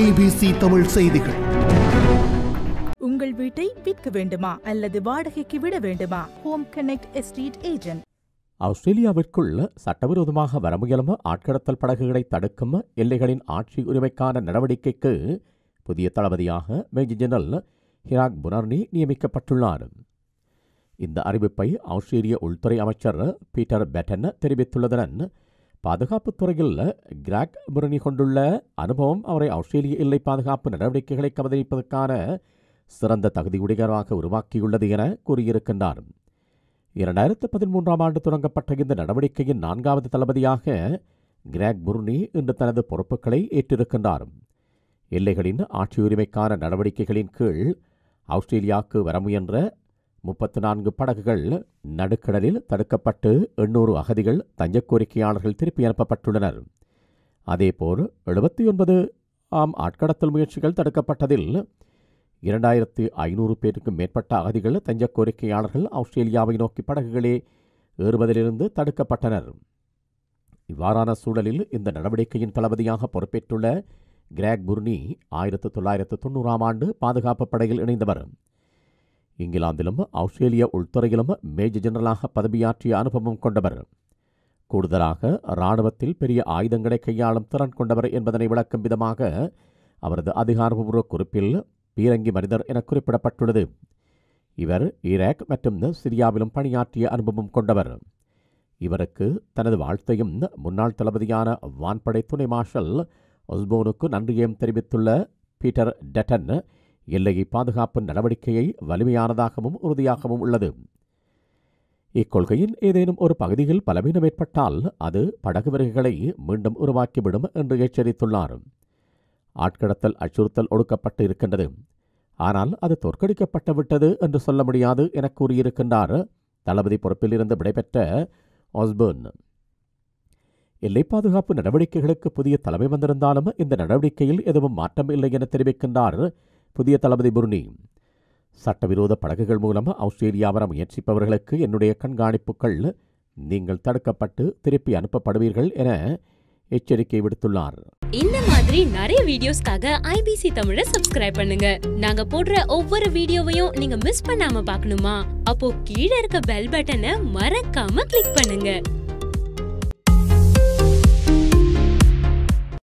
IBC Tamil செய்திகள் உங்கள் வீட்டை விற்க வேண்டுமா அல்லது வாடகைக்கு விட வேண்டுமா ஹோம் கனெக்ட் எஸ்டேட் ஏஜென்ட் ஆஸ்திரேலியாவிற்குள் சட்டவிரோதமாக வர வரமுயலும் ஆட்கடத்தல் படகுகளை தடுக்கும் எல்லைகளின் ஆட்சி உரிமைக்கான நடவடிக்கைக்கு புதிய தளபதியாக மேஜர் ஜெனரல் ஹிராக் புனர்னி நியமிக்கப்பட்டுள்ளார் இந்த அறிவிப்பை ஆஸ்திரேலிய உள்துறை அமைச்சர் பீட்டர் பெட்டன் தெரிவித்துள்ளதுடன் பாதுகாப்புத் துறையில் கிராக் முரணி கொண்டுள்ள அனுபவம் அவரை ஆஸ்திரேலிய எல்லை பாதுகாப்பு நடவடிக்கைகளை கவனிப்பதற்கான சிறந்த தகுதியுடையவராக உருவாக்கியுள்ளது என கூறியிருக்கின்றார் இரண்டாயிரத்து பதிமூன்றாம் ஆண்டு தொடங்கப்பட்ட இந்த நடவடிக்கையின் நான்காவது தளபதியாக கிராக் புர்னி இன்று தனது பொறுப்புகளை ஏற்றிருக்கின்றார் எல்லைகளின் ஆட்சி உரிமைக்கான நடவடிக்கைகளின் கீழ் ஆஸ்திரேலியாவுக்கு வர முயன்ற முப்பத்து நான்கு படகுகள் நடுக்கடலில் தடுக்கப்பட்டு எண்ணூறு அகதிகள் தஞ்ச கோரிக்கையாளர்கள் திருப்பி அனுப்பப்பட்டுள்ளனர் அதேபோல் எழுபத்தி ஒன்பது ஆம் ஆட்கடத்தல் முயற்சிகள் தடுக்கப்பட்டதில் இரண்டாயிரத்து ஐநூறு பேருக்கும் மேற்பட்ட அகதிகள் தஞ்ச கோரிக்கையாளர்கள் ஆஸ்திரேலியாவை நோக்கி படகுகளே ஏறுவதிலிருந்து தடுக்கப்பட்டனர் இவ்வாறான சூழலில் இந்த நடவடிக்கையின் தளபதியாக பொறுப்பேற்றுள்ள கிராக் புர்னி ஆயிரத்து தொள்ளாயிரத்து தொண்ணூறாம் ஆண்டு பாதுகாப்பு படையில் இணைந்தவர் இங்கிலாந்திலும் ஆஸ்திரேலிய உள்துறையிலும் மேஜர் ஜெனரலாக பதவியாற்றிய அனுபவம் கொண்டவர் கூடுதலாக இராணுவத்தில் பெரிய ஆயுதங்களை கையாளும் திறன் கொண்டவர் என்பதனை விளக்கும் விதமாக அவரது அதிகாரபூர்வ குறிப்பில் பீரங்கி மனிதர் என குறிப்பிடப்பட்டுள்ளது இவர் ஈராக் மற்றும் சிரியாவிலும் பணியாற்றிய அனுபவம் கொண்டவர் இவருக்கு தனது வாழ்த்தையும் முன்னாள் தளபதியான வான்படை துணை மார்ஷல் ஒஸ்போனுக்கு நன்றியையும் தெரிவித்துள்ள பீட்டர் டெட்டன் எல்லையை பாதுகாப்பு நடவடிக்கையை வலிமையானதாகவும் உறுதியாகவும் உள்ளது இக்கொள்கையின் ஏதேனும் ஒரு பகுதியில் பலவீனம் ஏற்பட்டால் அது படகு விறகுகளை மீண்டும் உருவாக்கிவிடும் என்று எச்சரித்துள்ளார் ஆட்கடத்தல் அச்சுறுத்தல் ஒடுக்கப்பட்டு இருக்கின்றது ஆனால் அது தோற்கடிக்கப்பட்டுவிட்டது என்று சொல்ல முடியாது என கூறியிருக்கின்றார் தளபதி பொறுப்பிலிருந்து விடைபெற்ற ஆஸ்பர்ன் எல்லை பாதுகாப்பு நடவடிக்கைகளுக்கு புதிய தலைமை வந்திருந்தாலும் இந்த நடவடிக்கையில் எதுவும் மாற்றம் இல்லை என தெரிவிக்கின்றார் புதிய தளபதி புர்னி சட்டவிரோத படகுகள் மூலம் ஆஸ்திரேலியா வர முயற்சிப்பவர்களுக்கு என்னுடைய கண்காணிப்புகள் நீங்கள் தடுக்கப்பட்டு திருப்பி அனுப்பப்படுவீர்கள் என எச்சரிக்கை விடுத்துள்ளார் இந்த மாதிரி நிறைய வீடியோஸ்க்காக ஐபிசி தமிழை சப்ஸ்கிரைப் பண்ணுங்க நாங்க போடுற ஒவ்வொரு வீடியோவையும் நீங்க மிஸ் பண்ணாம பார்க்கணுமா அப்போ கீழே இருக்க பெல் பட்டனை மறக்காம கிளிக் பண்ணுங்க